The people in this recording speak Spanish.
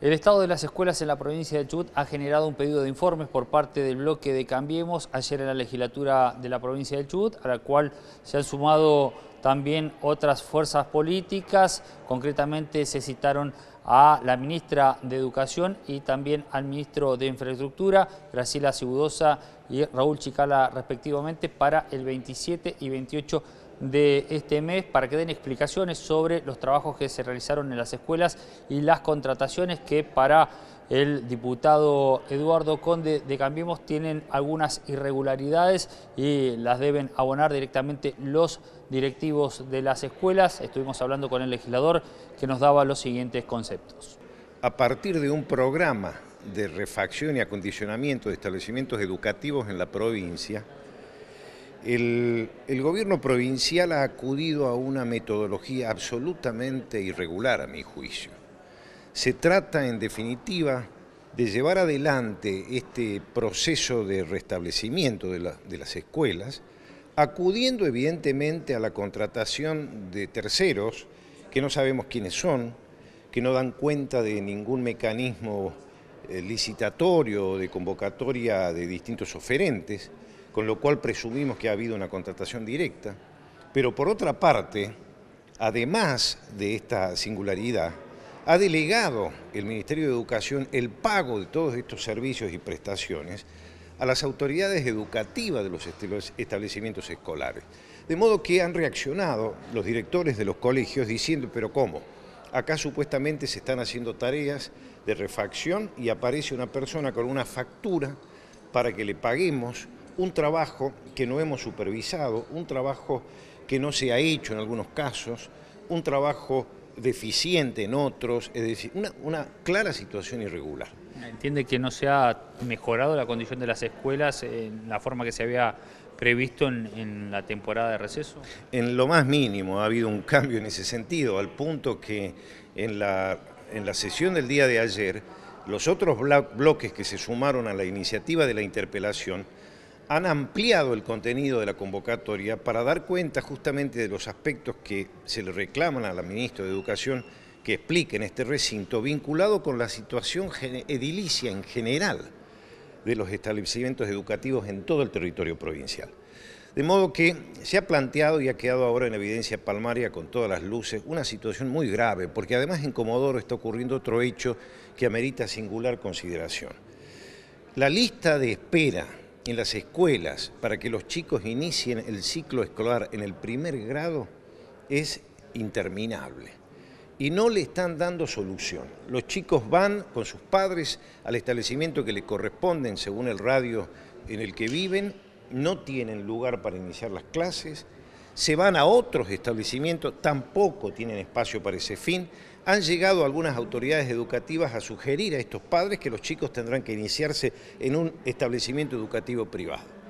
El estado de las escuelas en la provincia de Chubut ha generado un pedido de informes por parte del bloque de Cambiemos ayer en la legislatura de la provincia de Chubut, a la cual se han sumado también otras fuerzas políticas, concretamente se citaron a la ministra de Educación y también al ministro de Infraestructura, Graciela Cibudosa y Raúl Chicala respectivamente, para el 27 y 28 de de este mes para que den explicaciones sobre los trabajos que se realizaron en las escuelas y las contrataciones que para el diputado Eduardo Conde de Cambiemos tienen algunas irregularidades y las deben abonar directamente los directivos de las escuelas. Estuvimos hablando con el legislador que nos daba los siguientes conceptos. A partir de un programa de refacción y acondicionamiento de establecimientos educativos en la provincia, el, gobierno provincial ha acudido a una metodología absolutamente irregular, a mi juicio. Se trata, en definitiva, de llevar adelante este proceso de restablecimiento de, las escuelas, acudiendo evidentemente a la contratación de terceros, que no sabemos quiénes son, que no dan cuenta de ningún mecanismo eh, licitatorio o de convocatoria de distintos oferentes, con lo cual presumimos que ha habido una contratación directa. Pero por otra parte, además de esta singularidad, ha delegado el Ministerio de Educación el pago de todos estos servicios y prestaciones a las autoridades educativas de los establecimientos escolares. De modo que han reaccionado los directores de los colegios diciendo, pero ¿cómo? Acá supuestamente se están haciendo tareas de refacción y aparece una persona con una factura para que le paguemos un trabajo que no hemos supervisado, un trabajo que no se ha hecho en algunos casos, un trabajo deficiente en otros, es decir, una, clara situación irregular. ¿Entiende que no se ha mejorado la condición de las escuelas en la forma que se había previsto en, la temporada de receso? En lo más mínimo ha habido un cambio en ese sentido, al punto que en la, en la sesión del día de ayer, los otros bloques que se sumaron a la iniciativa de la interpelación han ampliado el contenido de la convocatoria para dar cuenta justamente de los aspectos que se le reclaman a la ministra de Educación que explique en este recinto vinculado con la situación edilicia en general de los establecimientos educativos en todo el territorio provincial. De modo que se ha planteado y ha quedado ahora en evidencia palmaria con todas las luces una situación muy grave, porque además en Comodoro está ocurriendo otro hecho que amerita singular consideración. La lista de espera en las escuelas para que los chicos inicien el ciclo escolar en el primer grado es interminable. Y no le están dando solución. Los chicos van con sus padres al establecimiento que les corresponden según el radio en el que viven, no tienen lugar para iniciar las clases, se van a otros establecimientos, tampoco tienen espacio para ese fin. Han llegado algunas autoridades educativas a sugerir a estos padres que los chicos tendrán que iniciarse en un establecimiento educativo privado.